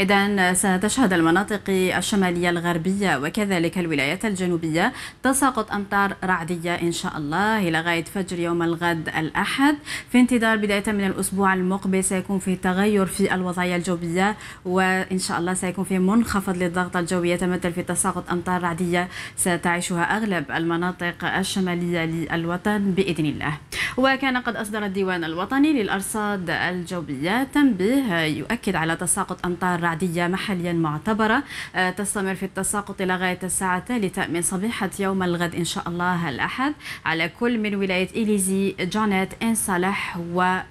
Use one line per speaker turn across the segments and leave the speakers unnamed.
إذا ستشهد المناطق الشمالية الغربية وكذلك الولايات الجنوبية تساقط أمطار رعدية إن شاء الله إلى غاية فجر يوم الغد الأحد في انتظار بداية من الأسبوع المقبل سيكون في تغير في الوضعية الجوية وإن شاء الله سيكون في منخفض للضغط الجوي يتمثل في تساقط أمطار رعدية ستعيشها أغلب المناطق الشمالية للوطن بإذن الله وكان قد أصدر الديوان الوطني للأرصاد الجوية تنبيه يؤكد على تساقط أمطار رعدية محليا معتبرة آه، تستمر في التساقط لغاية الساعة الثالثة من صبيحة يوم الغد إن شاء الله الأحد على كل من ولاية إليزي جانيت إن صالح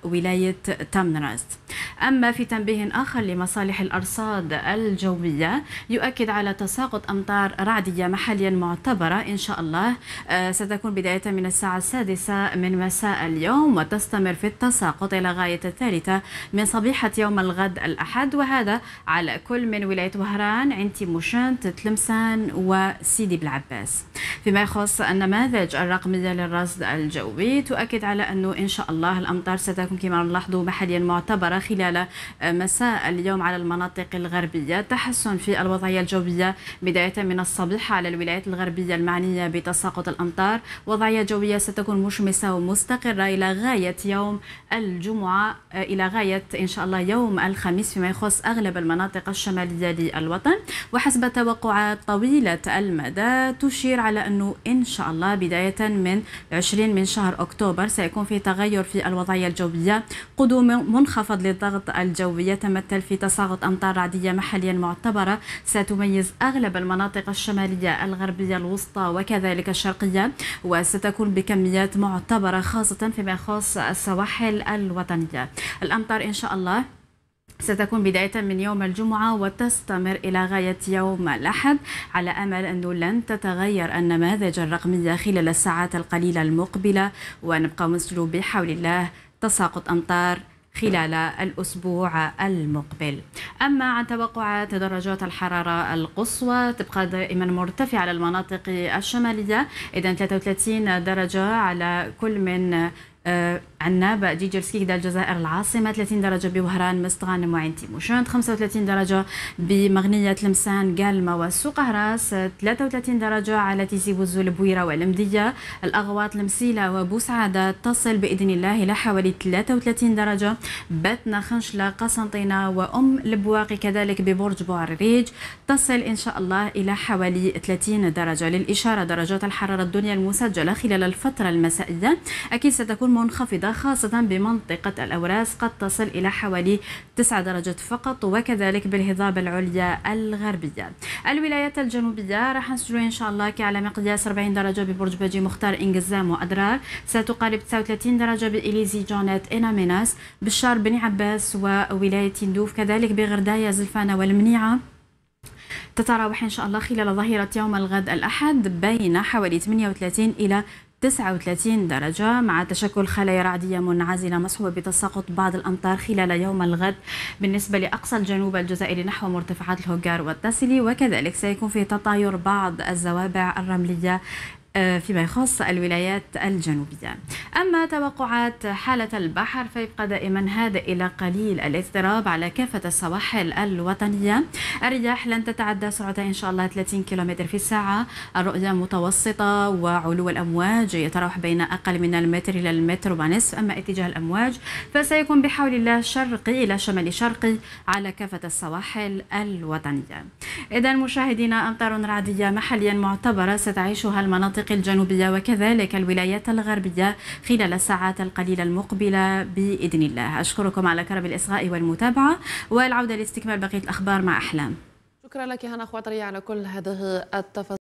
وولاية تمنرست أما في تنبيه آخر لمصالح الأرصاد الجوية يؤكد على تساقط أمطار رعدية محليا معتبرة إن شاء الله آه، ستكون بداية من الساعة السادسة من مساء اليوم وتستمر في التساقط إلى غاية الثالثة من صبيحة يوم الغد الأحد وهذا على كل من ولاية وهران عنتي موشان تلمسان وسيدي بالعباس فيما يخص النماذج الرقمية للرصد الجوي تؤكد على أنه إن شاء الله الأمطار ستكون كما نلاحظ محليا معتبرة خلال ريالة آه، مساء اليوم على المناطق الغربية تحسن في الوضعية الجوية بداية من الصبيحة على الولايات الغربية المعنية بتساقط الأمطار وضعية جوية ستكون مشمسة ومستقرة إلى غاية يوم الجمعة آه، إلى غاية إن شاء الله يوم الخميس فيما يخص أغلب المناطق الشمالية للوطن وحسب توقعات طويلة المدى تشير على أنه إن شاء الله بداية من 20 من شهر أكتوبر سيكون في تغير في الوضعية الجوية قدوم منخفض للضغط الضغط الجوي يتمثل في تساقط أمطار رعدية محليا معتبرة ستميز أغلب المناطق الشمالية الغربية الوسطى وكذلك الشرقية وستكون بكميات معتبرة خاصة فيما يخص السواحل الوطنية الأمطار إن شاء الله ستكون بداية من يوم الجمعة وتستمر إلى غاية يوم الأحد على أمل أنه لن تتغير النماذج الرقمية خلال الساعات القليلة المقبلة ونبقى مسلوب بحول الله تساقط أمطار خلال الأسبوع المقبل أما عن توقعات درجات الحرارة القصوى تبقى دائما مرتفعة على المناطق الشمالية إذا 33 درجة على كل من آه، عندنا بقى جرسكي دا الجزائر العاصمة 30 درجة بوهران مستغان وعين تيموشنت 35 درجة بمغنية لمسان قالمة وسوق هراس 33 درجة على تيزي وزو البويرة والمدية الأغواط المسيلة وبوسعادة تصل بإذن الله إلى حوالي 33 درجة باتنا خنشلة قسنطينة وأم البواقي كذلك ببرج بوعريج تصل إن شاء الله إلى حوالي 30 درجة للإشارة درجات الحرارة الدنيا المسجلة خلال الفترة المسائية أكيد ستكون منخفضة خاصة بمنطقة الأوراس قد تصل إلى حوالي 9 درجات فقط وكذلك بالهضاب العليا الغربية الولايات الجنوبية راح نسجلوا إن شاء الله على مقياس 40 درجة ببرج باجي مختار إنجزام وأدرار ستقارب 39 درجة بإليزي جونات إناميناس بالشار بن عباس وولاية تندوف كذلك بغردايا زلفانة والمنيعة تتراوح إن شاء الله خلال ظهيرة يوم الغد الأحد بين حوالي 38 إلى 39 درجة مع تشكل خلايا رعدية منعزلة مصحوبة بتساقط بعض الأمطار خلال يوم الغد بالنسبة لأقصى الجنوب الجزائري نحو مرتفعات الهوغار والتاسلي وكذلك سيكون فيه تطاير بعض الزوابع الرملية آه، فيما يخص الولايات الجنوبية أما توقعات حالة البحر فيبقى دائما هادئ إلى قليل الاضطراب على كافة السواحل الوطنية الرياح لن تتعدى سرعة إن شاء الله 30 كم في الساعة الرؤية متوسطة وعلو الأمواج يتراوح بين أقل من المتر إلى المتر ونصف أما اتجاه الأمواج فسيكون بحول الله شرقي إلى شمال شرقي على كافة السواحل الوطنية إذا مشاهدينا أمطار رعدية محليا معتبرة ستعيشها المناطق المناطق الجنوبية وكذلك الولايات الغربية خلال الساعات القليلة المقبلة بإذن الله أشكركم على كرم الإصغاء والمتابعة والعودة لاستكمال بقية الأخبار مع أحلام شكرا لك هنا خواطري على كل هذه التفاصيل